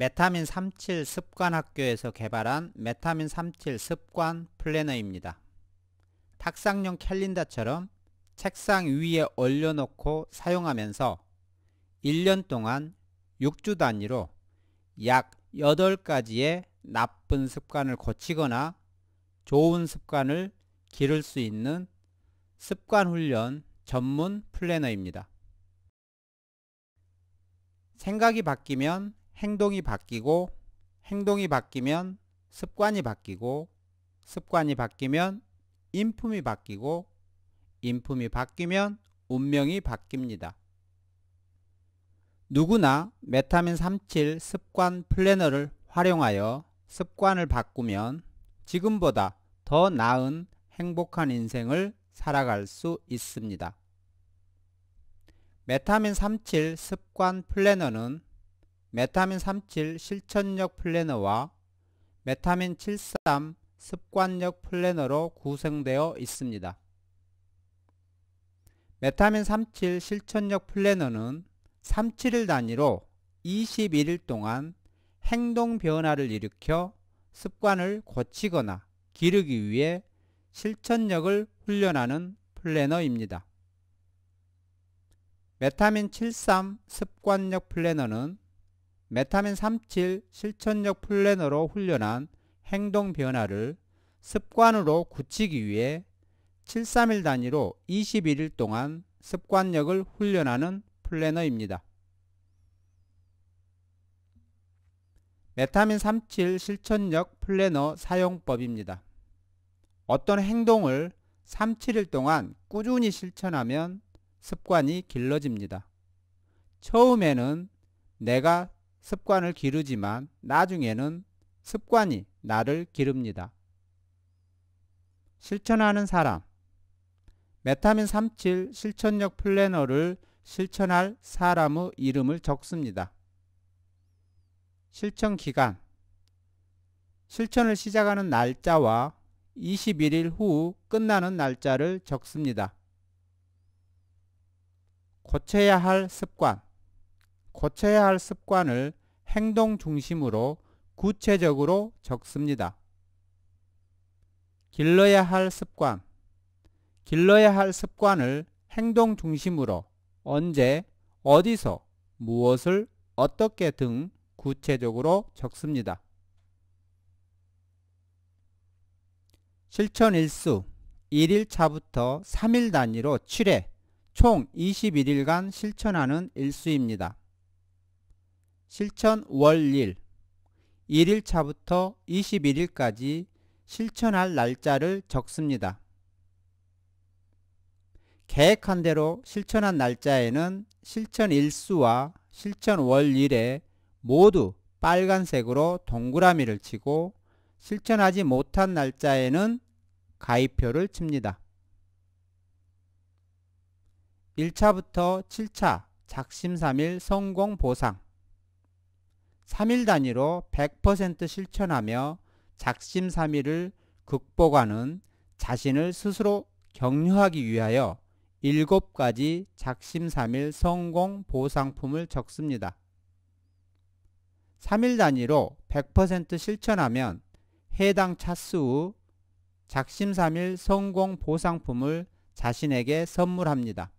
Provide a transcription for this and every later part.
메타민 37 습관학교에서 개발한 메타민 37 습관 플래너입니다. 탁상용 캘린더처럼 책상 위에 올려놓고 사용하면서 1년 동안 6주 단위로 약 8가지의 나쁜 습관을 고치거나 좋은 습관을 기를 수 있는 습관훈련 전문 플래너입니다. 생각이 바뀌면 행동이 바뀌고 행동이 바뀌면 습관이 바뀌고 습관이 바뀌면 인품이 바뀌고 인품이 바뀌면 운명이 바뀝니다. 누구나 메타민 37 습관 플래너를 활용하여 습관을 바꾸면 지금보다 더 나은 행복한 인생을 살아갈 수 있습니다. 메타민 37 습관 플래너는 메타민 37 실천력 플래너와 메타민 73 습관력 플래너로 구성되어 있습니다. 메타민 37 실천력 플래너는 37일 단위로 21일 동안 행동 변화를 일으켜 습관을 고치거나 기르기 위해 실천력을 훈련하는 플래너입니다. 메타민 73 습관력 플래너는 메타민 37 실천력 플래너로 훈련한 행동 변화를 습관으로 굳히기 위해 731 단위로 21일 동안 습관력을 훈련하는 플래너입니다. 메타민 37 실천력 플래너 사용법입니다. 어떤 행동을 37일 동안 꾸준히 실천하면 습관이 길러집니다. 처음에는 내가 습관을 기르지만 나중에는 습관이 나를 기릅니다. 실천하는 사람 메타민 37 실천력 플래너를 실천할 사람의 이름을 적습니다. 실천 기간 실천을 시작하는 날짜와 21일 후 끝나는 날짜를 적습니다. 고쳐야 할 습관 고쳐야 할 습관을 행동 중심으로 구체적으로 적습니다. 길러야 할 습관 길러야 할 습관을 행동 중심으로 언제, 어디서, 무엇을, 어떻게 등 구체적으로 적습니다. 실천 일수 1일차부터 3일 단위로 7회 총 21일간 실천하는 일수입니다. 실천 월일 1일차부터 21일까지 실천할 날짜를 적습니다. 계획한 대로 실천한 날짜에는 실천 일수와 실천 월일에 모두 빨간색으로 동그라미를 치고 실천하지 못한 날짜에는 가입표를 칩니다. 1차부터 7차 작심 3일 성공 보상 3일 단위로 100% 실천하며 작심삼일을 극복하는 자신을 스스로 격려하기 위하여 7가지 작심삼일 성공 보상품을 적습니다. 3일 단위로 100% 실천하면 해당 차수 후 작심삼일 성공 보상품을 자신에게 선물합니다.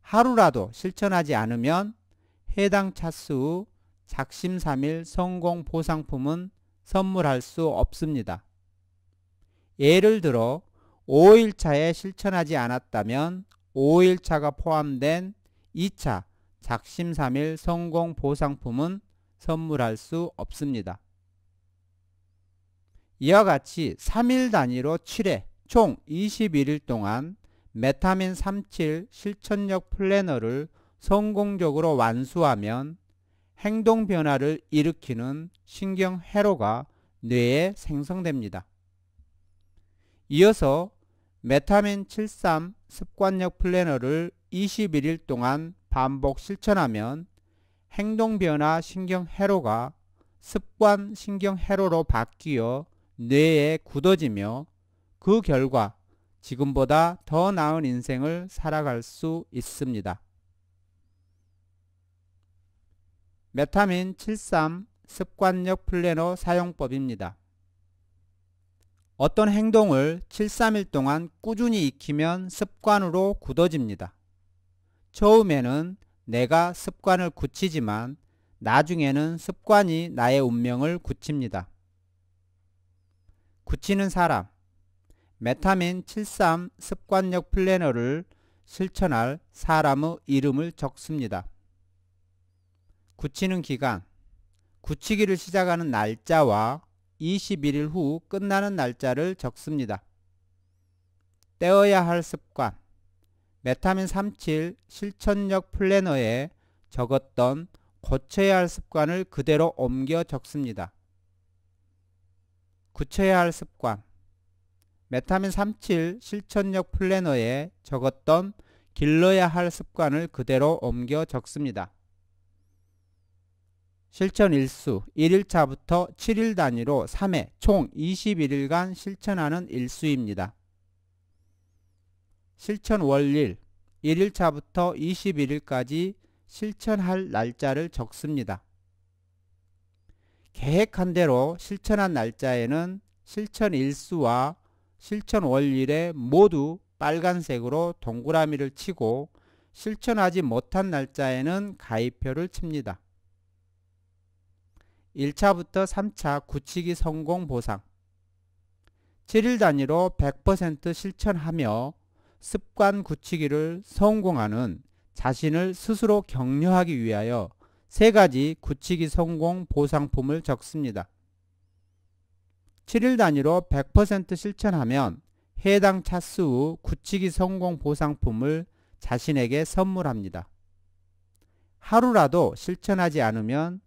하루라도 실천하지 않으면 해당 차수 후 작심삼일 성공 보상품은 선물할 수 없습니다. 예를 들어 5일차에 실천하지 않았다면 5일차가 포함된 2차 작심삼일 성공 보상품은 선물할 수 없습니다. 이와 같이 3일 단위로 7회 총 21일 동안 메타민 37 실천력 플래너를 성공적으로 완수하면 행동 변화를 일으키는 신경 회로가 뇌에 생성됩니다. 이어서 메타민 73 습관력 플래너를 21일 동안 반복 실천하면 행동 변화 신경 회로가 습관 신경 회로로 바뀌어 뇌에 굳어지며 그 결과 지금보다 더 나은 인생을 살아갈 수 있습니다. 메타민 73 습관력 플래너 사용법입니다. 어떤 행동을 7-3일 동안 꾸준히 익히면 습관으로 굳어집니다. 처음에는 내가 습관을 굳히지만 나중에는 습관이 나의 운명을 굳힙니다. 굳히는 사람 메타민 73 습관력 플래너를 실천할 사람의 이름을 적습니다. 굳히는 기간, 굳히기를 시작하는 날짜와 21일 후 끝나는 날짜를 적습니다. 떼어야 할 습관, 메타민 37 실천력 플래너에 적었던 고쳐야 할 습관을 그대로 옮겨 적습니다. 굳혀야 할 습관 메타민 37 실천력 플래너에 적었던 길러야 할 습관을 그대로 옮겨 적습니다. 실천 일수 1일차부터 7일 단위로 3회 총 21일간 실천하는 일수입니다. 실천 월일 1일차부터 21일까지 실천할 날짜를 적습니다. 계획한 대로 실천한 날짜에는 실천 일수와 실천 월일에 모두 빨간색으로 동그라미를 치고 실천하지 못한 날짜에는 가입표를 칩니다. 1차부터 3차 구치기 성공 보상 7일 단위로 100% 실천하며 습관 구치기를 성공하는 자신을 스스로 격려하기 위하여 세 가지 구치기 성공 보상품을 적습니다. 7일 단위로 100% 실천하면 해당 차수 후 굳히기 성공 보상품을 자신에게 선물합니다. 하루라도 실천하지 않으면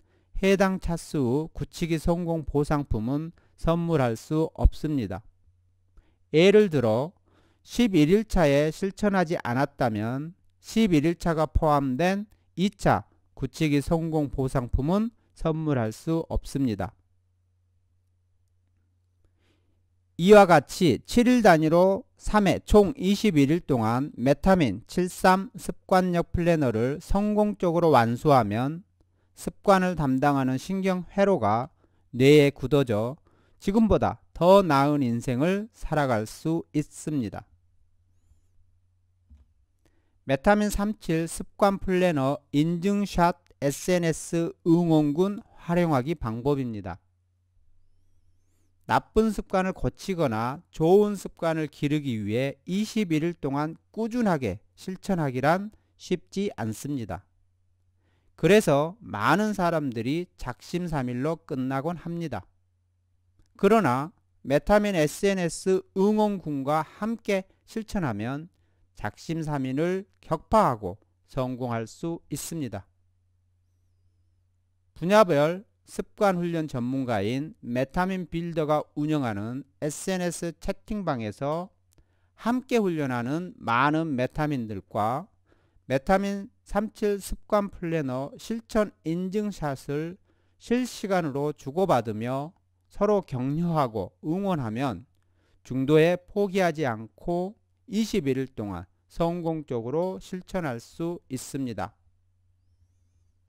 해당 차수 구치기 성공 보상품은 선물할 수 없습니다. 예를 들어 11일차에 실천하지 않았다면 11일차가 포함된 2차 굳히기 성공 보상품은 선물할 수 없습니다. 이와 같이 7일 단위로 3회 총 21일 동안 메타민 73 습관력 플래너를 성공적으로 완수하면 습관을 담당하는 신경회로가 뇌에 굳어져 지금보다 더 나은 인생을 살아갈 수 있습니다. 메타민 37 습관 플래너 인증샷 SNS 응원군 활용하기 방법입니다. 나쁜 습관을 고치거나 좋은 습관을 기르기 위해 21일 동안 꾸준하게 실천하기란 쉽지 않습니다. 그래서 많은 사람들이 작심삼일로 끝나곤 합니다. 그러나 메타민 SNS 응원군과 함께 실천하면 작심삼일을 격파하고 성공할 수 있습니다. 분야별 습관훈련 전문가인 메타민 빌더가 운영하는 SNS 채팅방에서 함께 훈련하는 많은 메타민들과 메타민 37 습관 플래너 실천 인증샷을 실시간으로 주고받으며 서로 격려하고 응원하면 중도에 포기하지 않고 21일 동안 성공적으로 실천할 수 있습니다.